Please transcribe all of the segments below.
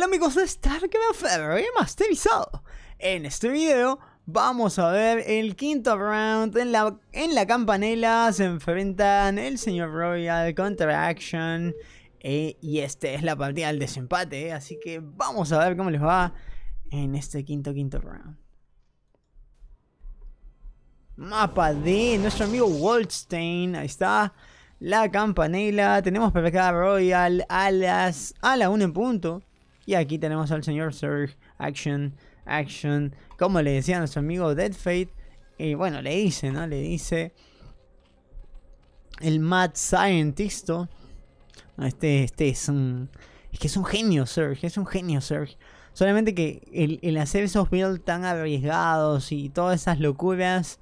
Hola amigos de StarCraft Masterizado En este video vamos a ver el quinto round. En la, en la campanela se enfrentan el señor Royal contra Action. E, y esta es la partida del desempate. así que vamos a ver cómo les va en este quinto quinto round. Mapa de nuestro amigo Waldstein, Ahí está. La campanela. Tenemos perfecta Royal a las a la 1 en punto. Y aquí tenemos al señor Surge, Action, Action, como le decía a nuestro amigo Dead Fate. Y bueno, le dice, ¿no? Le dice el Mad Scientist. Este, este es un... Es que es un genio, Surge, Es un genio, Surge, Solamente que el, hacer esos builds tan arriesgados y todas esas locuras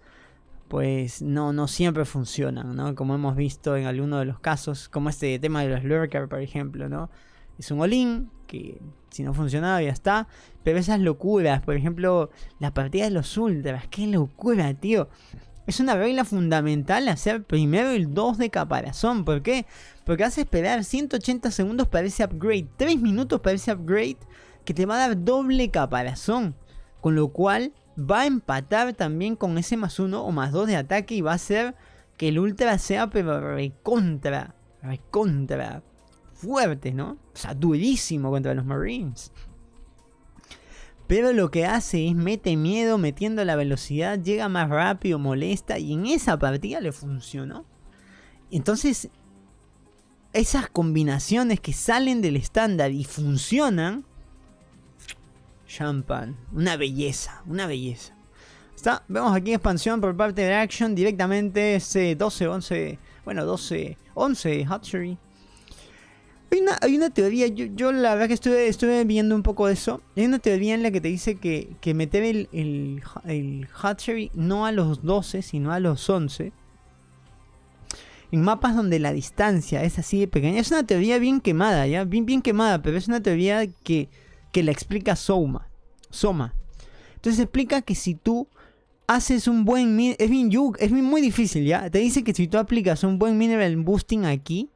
pues no, no siempre funcionan, ¿no? Como hemos visto en alguno de los casos, como este tema de los lurker, por ejemplo, ¿no? es un olín que si no funcionaba ya está. Pero esas locuras, por ejemplo, la partida de los ultras, qué locura, tío. Es una regla fundamental hacer primero el 2 de caparazón. ¿Por qué? Porque hace esperar 180 segundos para ese upgrade, 3 minutos para ese upgrade que te va a dar doble caparazón. Con lo cual va a empatar también con ese más 1 o más 2 de ataque y va a hacer que el ultra sea pero recontra, recontra fuerte, ¿no? O sea, durísimo contra los Marines. Pero lo que hace es mete miedo, metiendo la velocidad, llega más rápido, molesta, y en esa partida le funcionó. Entonces, esas combinaciones que salen del estándar y funcionan, champán, una belleza, una belleza. Está, vemos aquí expansión por parte de Action, directamente ese 12, 11, bueno, 12, 11 Hatchery, hay una, teoría, yo, la verdad que estuve, viendo un poco eso. Hay una teoría en la que te dice que, meter el, hatchery no a los 12, sino a los 11. En mapas donde la distancia es así de pequeña. Es una teoría bien quemada, ¿ya? Bien, bien quemada, pero es una teoría que, la explica Soma. Soma. Entonces explica que si tú haces un buen... Es bien, es muy difícil, ¿ya? Te dice que si tú aplicas un buen mineral boosting aquí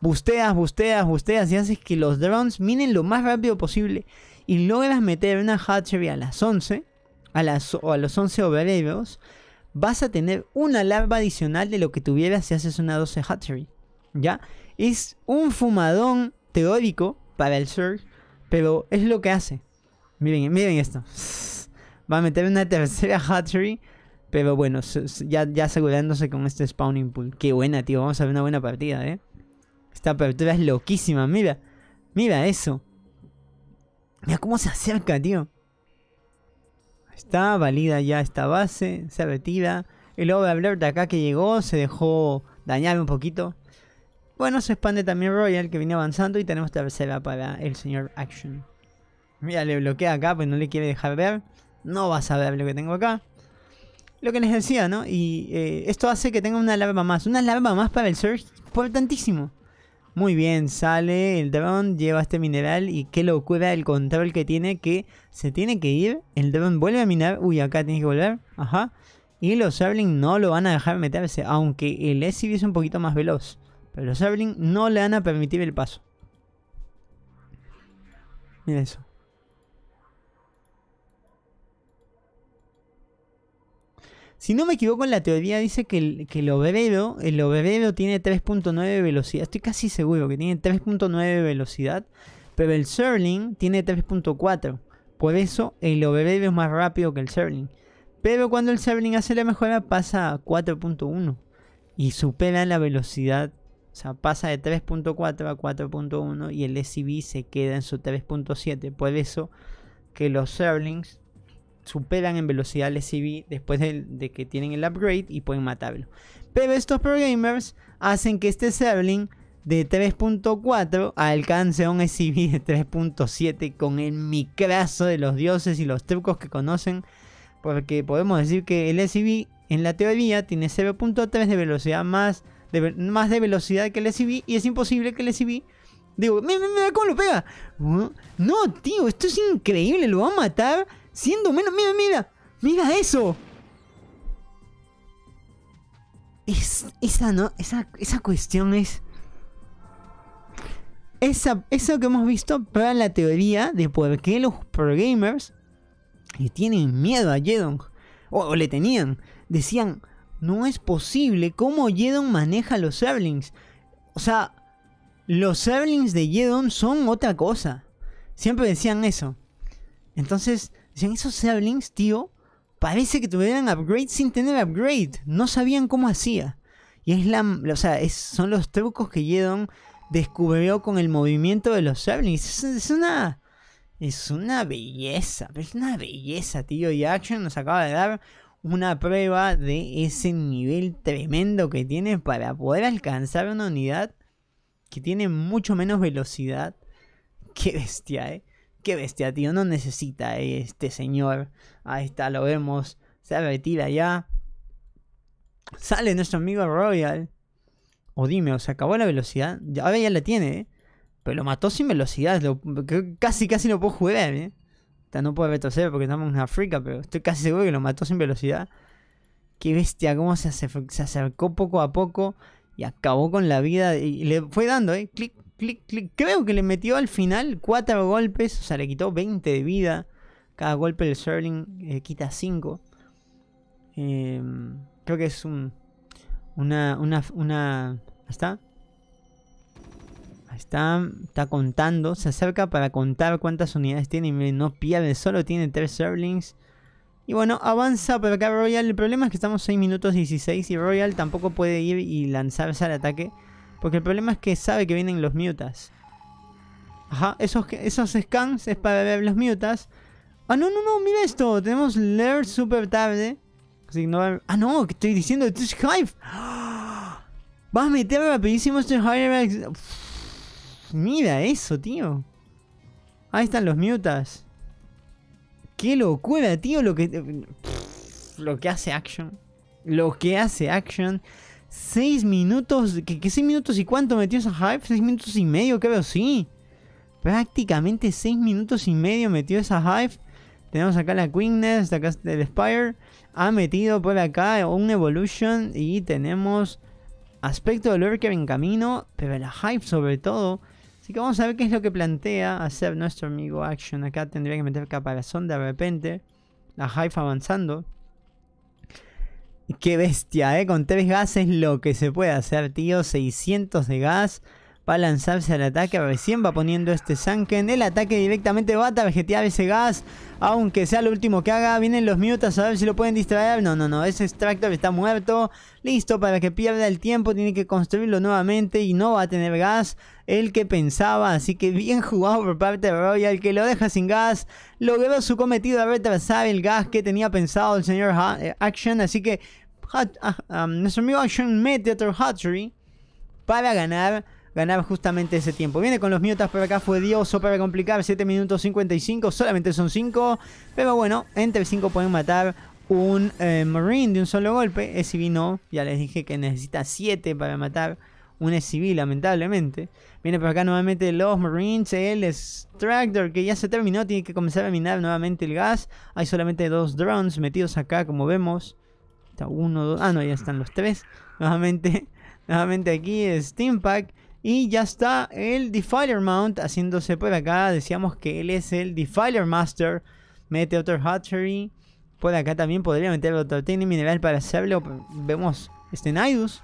busteas, busteas, busteas y haces que los drones minen lo más rápido posible y logras meter una hatchery a las 11 a las, o a los 11 obreros, vas a tener una larva adicional de lo que tuvieras si haces una 12 hatchery. ¿Ya? Es un fumadón teórico para el Surf. pero es lo que hace. Miren, miren esto. Va a meter una tercera hatchery. Pero bueno, ya, ya asegurándose con este spawning pool. Qué buena, tío. Vamos a ver una buena partida, ¿eh? Esta apertura es loquísima, mira. Mira eso. Mira cómo se acerca, tío. Está valida ya esta base, se retira. El luego de de acá que llegó, se dejó dañar un poquito. Bueno, se expande también Royal, que viene avanzando. Y tenemos tercera para el señor Action. Mira, le bloquea acá, pues no le quiere dejar ver. No va a saber lo que tengo acá. Lo que les decía, ¿no? Y eh, esto hace que tenga una larva más. Una larva más para el Surge. Importantísimo. Muy bien, sale el dron, lleva este mineral y qué locura el control que tiene que se tiene que ir. El dron vuelve a minar. Uy, acá tiene que volver. Ajá. Y los serlings no lo van a dejar meterse, aunque el SCV es un poquito más veloz. Pero los serlings no le van a permitir el paso. Mira eso. Si no me equivoco, en la teoría dice que el, que obrero, el obrero tiene 3.9 velocidad. Estoy casi seguro que tiene 3.9 velocidad. Pero el Serling tiene 3.4. Por eso el obrero es más rápido que el Serling. Pero cuando el Serling hace la mejora pasa a 4.1. Y supera la velocidad. O sea, pasa de 3.4 a 4.1 y el Sib se queda en su 3.7. Por eso que los Serlings superan en velocidad el SCV después de, que tienen el upgrade y pueden matarlo. Pero estos pro gamers hacen que este Serling de 3.4 alcance un SCV de 3.7 con el micrazo de los dioses y los trucos que conocen. Porque podemos decir que el SCV en la teoría tiene 0.3 de velocidad más de, más de velocidad que el SCV y es imposible que el SCV Digo, cómo lo pega. No, tío, esto es increíble. Lo va a matar Siendo menos, mira, mira, mira eso. Es, esa, ¿no? Esa, esa cuestión es... Esa, eso que hemos visto para la teoría de por qué los pro gamers tienen miedo a Jedon, o, le tenían, decían, no es posible cómo Jedon maneja los serlings. O sea, los serlings de Jedon son otra cosa. Siempre decían eso. Entonces, esos Sablings, tío, parece que tuvieran upgrade sin tener upgrade. No sabían cómo hacía. Y es la. O sea, son los trucos que Jedon descubrió con el movimiento de los Sablings. Es, una. Es una belleza. Es una belleza, tío. Y Action nos acaba de dar una prueba de ese nivel tremendo que tiene para poder alcanzar una unidad que tiene mucho menos velocidad. Qué bestia, eh. Qué bestia, tío. No necesita este señor. Ahí está, lo vemos. Se retira ya. Sale nuestro amigo Royal. O dime, o se acabó la velocidad. Ya, ahora ya la tiene, ¿eh? Pero lo mató sin velocidad. Lo, casi, casi lo puedo jugar, ¿eh? no puedo retroceder porque estamos en África, pero estoy casi seguro que lo mató sin velocidad. Qué bestia, cómo se, acercó, se acercó poco a poco y acabó con la vida. Y le fue dando, ¿eh? Clic, Creo que le metió al final cuatro golpes, o sea, le quitó 20 de vida. Cada golpe del Serling eh, quita 5. Em, creo que es un. Una. Una. una está. Ahí está. Está contando. Se acerca para contar cuántas unidades tiene. Y no pierde. Solo tiene 3 Serlings. Y bueno, avanza Pero acá Royal. El problema es que estamos 6 minutos 16 y Royal tampoco puede ir y lanzarse al ataque. Porque el problema es que sabe que vienen los mutas. Ajá, esos, esos scans es para ver los mutas. Ah, no, no, no, mira esto. Tenemos leer Super tarde. Ah, no, que estoy diciendo de Hive. Vas a meter rapidísimo este Hive. Mira eso, tío. Ahí están los mutas. Qué locura, tío, lo que... lo que hace Action. Lo que hace Action. 6 minutos, que, 6 minutos y cuánto metió esa Hive? 6 minutos y medio, creo, sí. Prácticamente 6 minutos y medio metió esa Hive Tenemos acá la Queenness, acá el Spire. Ha metido por acá un Evolution y tenemos aspecto de Lurker en camino, pero la Hive sobre todo. Así que vamos a ver qué es lo que plantea hacer nuestro amigo Action. Acá tendría que meter caparazón de repente. La Hive avanzando. Qué bestia, ¿eh? Con tres gases lo que se puede hacer, tío. 600 de gas. Va a lanzarse al ataque. Recién va poniendo este en El ataque directamente va a tarjetear ese gas. Aunque sea lo último que haga. Vienen los Mutas a ver si lo pueden distraer. No, no, no. Ese Extractor está muerto. Listo para que pierda el tiempo. Tiene que construirlo nuevamente. Y no va a tener gas el que pensaba, así que bien jugado por parte de Royal, que lo deja sin gas, logró su cometido de retrasar el gas que tenía pensado el señor eh, Action, así que ah, ah, nuestro amigo Action mete otro Hatchery para ganar Ganar justamente ese tiempo. Viene con los miotas, por acá, fue Dios para complicar, 7 minutos 55, solamente son 5, pero bueno, entre 5 pueden matar un eh, Marine de un solo golpe, SCV no, ya les dije que necesita 7 para matar un SCV lamentablemente. Viene por acá nuevamente los Marines, el Extractor que ya se terminó, tiene que comenzar a minar nuevamente el gas, hay solamente dos drones metidos acá como vemos. Está uno, dos, ah no, ya están los tres. Nuevamente, nuevamente aquí Steampack y ya está el Defiler Mount haciéndose por acá. Decíamos que él es el Defiler Master. Mete otro Hatchery. Por acá también podría meter otro Tiny Mineral para hacerlo. Vemos este Naidus.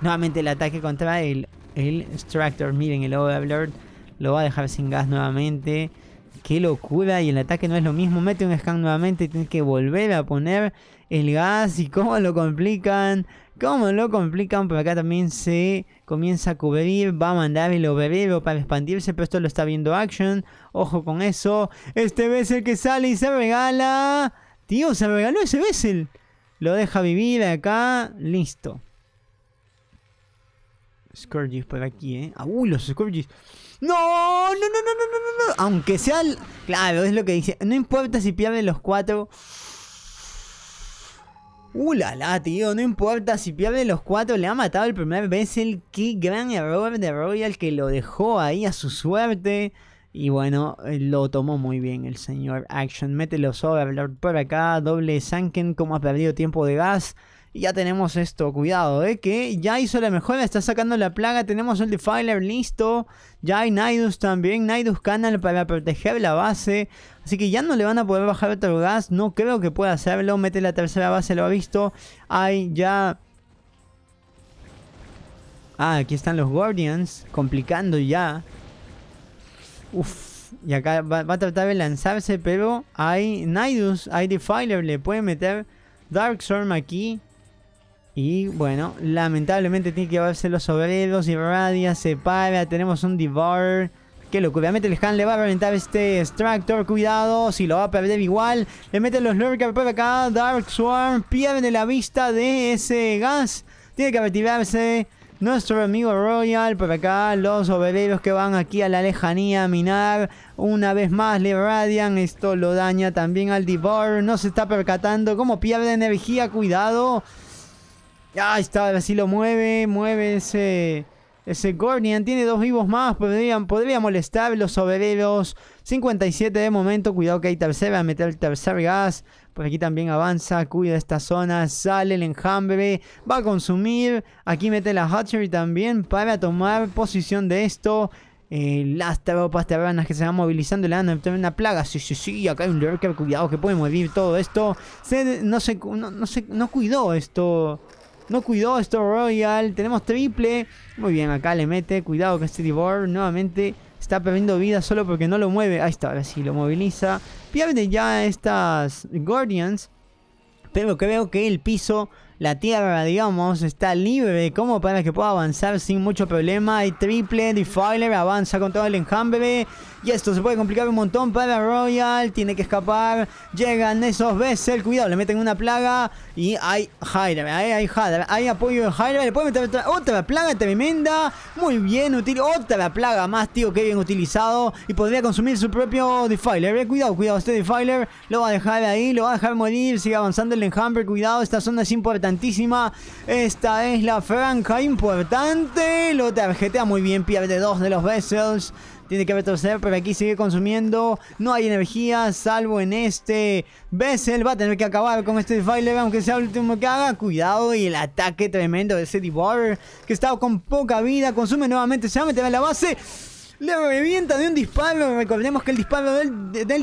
Nuevamente el ataque contra el, el Extractor. Miren, el Overlord lo va a dejar sin gas nuevamente. Qué locura. Y el ataque no es lo mismo. Mete un scan nuevamente y que volver a poner el gas. Y cómo lo complican. Cómo lo complican. Por acá también se comienza a cubrir. Va a mandar el obrero para expandirse. Pero esto lo está viendo Action. Ojo con eso. Este Bessel que sale y se regala. Tío, se regaló ese Bessel. Lo deja vivir acá. Listo. Scourges por aquí, ¿eh? Ah, uy, los Scourges. No, no, no, no, no, no, no. Aunque sea. El... Claro, es lo que dice. No importa si pierden los cuatro. Uh, la, tío, no importa si pierden los cuatro, le ha matado el primer el Qué gran error de Royal que lo dejó ahí a su suerte. Y bueno, eh, lo tomó muy bien el señor Action. Mételo Overlord por acá, doble Sanken, como ha perdido tiempo de gas. Y ya tenemos esto, cuidado, eh, que ya hizo la mejora, está sacando la plaga, tenemos el Defiler listo, ya hay Nidus también, Nidus Canal para proteger la base, así que ya no le van a poder bajar otro gas, no creo que pueda hacerlo, mete la tercera base, lo ha visto, hay ya... Ah, aquí están los Guardians, complicando ya. Uf, y acá va, a tratar de lanzarse, pero hay Nidus, hay Defiler, le puede meter Dark Storm aquí. Y bueno, lamentablemente tiene que verse los obreros. Y Radia se para. Tenemos un Divar Que lo obviamente el Han le va a reventar este Extractor. Cuidado, si lo va a perder igual. Le meten los Lurker por acá. Dark Swarm pierde la vista de ese gas. Tiene que retirarse. Nuestro amigo Royal, por acá, los obreros que van aquí a la lejanía a minar. Una vez más le radian, esto lo daña también al Divor. No se está percatando, como pierde energía, cuidado. Ahí está, así lo mueve, mueve ese... Ese tiene dos vivos más. Podrían, podría molestar los obreros. 57 de momento. Cuidado que hay tercera. A meter el tercer gas. Por aquí también avanza. Cuida esta zona. Sale el enjambre. Va a consumir. Aquí mete la Hatchery también. Para tomar posición de esto. Eh, las tropas terranas que se van movilizando le dan una plaga. Sí, sí, sí, acá hay un lurker, cuidado que puede morir todo esto. no, se, no, no, se, no cuidó esto no cuidó esto Royal. Tenemos triple. Muy bien, acá le mete. Cuidado que este nuevamente está perdiendo vida solo porque no lo mueve. Ahí está, ahora sí lo moviliza. Pierde ya estas Guardians. Pero veo que el piso la tierra, digamos, está libre como para que pueda avanzar sin mucho problema. hay triple defiler avanza con todo el enjambre. Y esto se puede complicar un montón para Royal. Tiene que escapar. Llegan esos Bessel. Cuidado, le meten una plaga. Y hay Hydra. Ahí hay Hydra. Hay apoyo de Hydra. Le puede meter otra, otra, plaga tremenda. Muy bien, útil. Otra plaga más, tío. que bien utilizado. Y podría consumir su propio defiler. Eh. cuidado, cuidado. Este defiler lo va a dejar ahí. Lo va a dejar morir. Sigue avanzando el enjambre. Cuidado, esta zona es importante importantísima. Esta es la franja importante. Lo tarjetea muy bien, pierde dos de los vessels. Tiene que retroceder, pero aquí sigue consumiendo. No hay energía, salvo en este Vessel. Va a tener que acabar con este Defiler, aunque sea el último que haga. Cuidado y el ataque tremendo de city water que estaba con poca vida. Consume nuevamente, se va a meter en la base. Le revienta de un disparo. Recordemos que el disparo del, del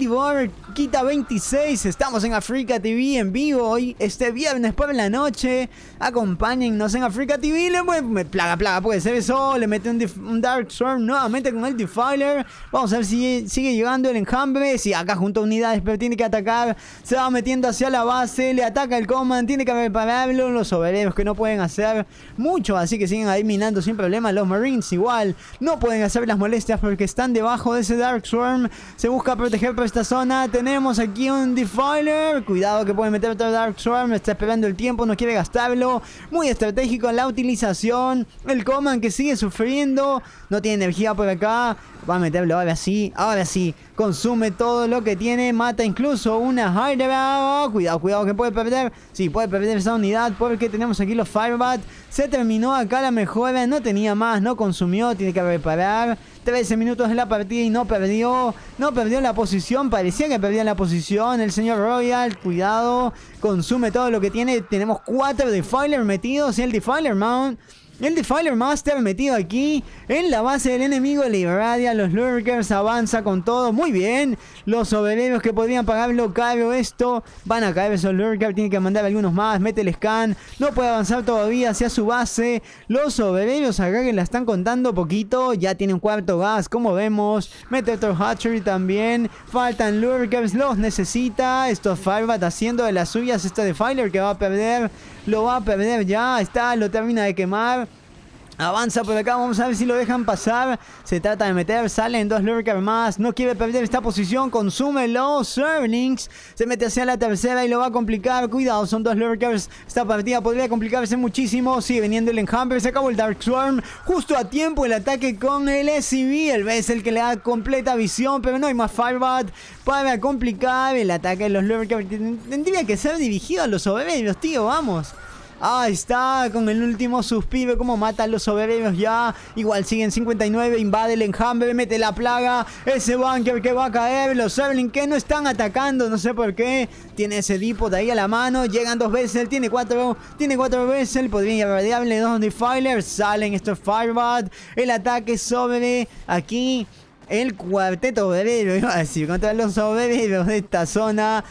quita 26. Estamos en Africa TV en vivo hoy, este viernes por la noche. Acompáñennos en Africa TV. Le plaga, plaga, puede ser eso. Le mete un, Dark Swarm nuevamente con el Defiler. Vamos a ver si sigue llegando el enjambre. Si acá junto a unidades, pero tiene que atacar. Se va metiendo hacia la base. Le ataca el Command. Tiene que repararlo. Los obreros que no pueden hacer mucho. Así que siguen ahí minando sin problema. Los Marines igual. No pueden hacer las molestias porque están debajo de ese Dark Swarm. Se busca proteger por esta zona. Tenemos aquí un Defiler. Cuidado que puede meter otro Dark Swarm. Está esperando el tiempo, no quiere gastarlo. Muy estratégico la utilización. El Coman que sigue sufriendo. No tiene energía por acá. Va a meterlo ahora sí. Ahora sí. Consume todo lo que tiene. Mata incluso una Hydra. Oh, cuidado, cuidado que puede perder. Sí, puede perder esa unidad porque tenemos aquí los Firebat. Se terminó acá la mejora. No tenía más. No consumió. Tiene que reparar. 13 minutos de la partida y no perdió, no perdió la posición, parecía que perdía la posición el señor Royal, cuidado, consume todo lo que tiene, tenemos 4 defiler metidos y el defiler mount el Defiler Master metido aquí en la base del enemigo Liberadia. Los Lurkers avanza con todo. Muy bien. Los obreros que podrían pagarlo caro esto. Van a caer esos Lurkers. Tiene que mandar algunos más. Mete el scan. No puede avanzar todavía hacia su base. Los obreros acá que la están contando poquito. Ya tienen cuarto gas como vemos. Mete otro Hatchery también. Faltan Lurkers. Los necesita. Estos Firebat haciendo de las suyas. Este de Defiler que va a perder. Lo va a perder ya. Está. Lo termina de quemar. Avanza por acá, vamos a ver si lo dejan pasar. Se trata de meter, salen dos lurkers más. No quiere perder esta posición, consume los Earnings, Se mete hacia la tercera y lo va a complicar. Cuidado, son dos lurkers. Esta partida podría complicarse muchísimo. Sigue viniendo el Enhamper, se acabó el Dark Swarm. Justo a tiempo el ataque con el SCV. El B es el que le da completa visión, pero no hay más Firebat para complicar el ataque de los lurkers. Tendría que ser dirigido a los los tío, vamos. Ahí está, con el último suspiro, cómo matan los soberanos ya. Igual siguen 59, invade el enjambre, mete la plaga. Ese bunker que va a caer, los Zeppelin que no están atacando, no sé por qué. Tiene ese dipo de ahí a la mano, llegan dos veces, tiene cuatro, tiene cuatro veces, podría variable, dos defilers, salen estos Firebat. El ataque sobre aquí el cuarteto obrero, iba contra los obreros de esta zona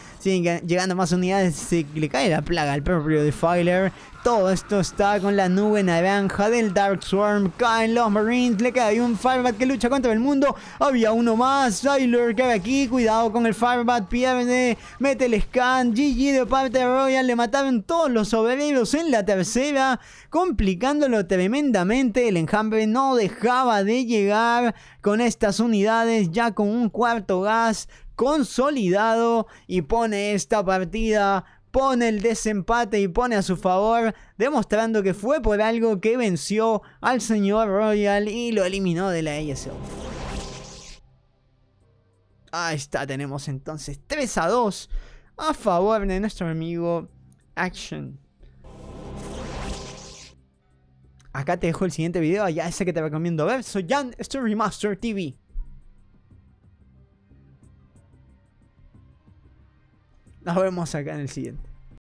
llegando más unidades, le cae la plaga al propio Defiler. Todo esto está con la nube naranja del Dark Swarm. Caen los Marines. Le cae un Firebat que lucha contra el mundo. Había uno más. Sailor que aquí. Cuidado con el Firebat. Pierde. Mete el scan. GG de parte de Royal. Le mataron todos los obreros en la tercera. Complicándolo tremendamente. El enjambre no dejaba de llegar con estas unidades. Ya con un cuarto gas consolidado y pone esta partida pone el desempate y pone a su favor, demostrando que fue por algo que venció al señor Royal y lo eliminó de la ISO Ahí está, tenemos entonces 3 a 2 a favor de nuestro amigo Action. Acá te dejo el siguiente video, ya ese que te recomiendo ver, soy Jan Story Master TV. Nos vemos acá en el siguiente.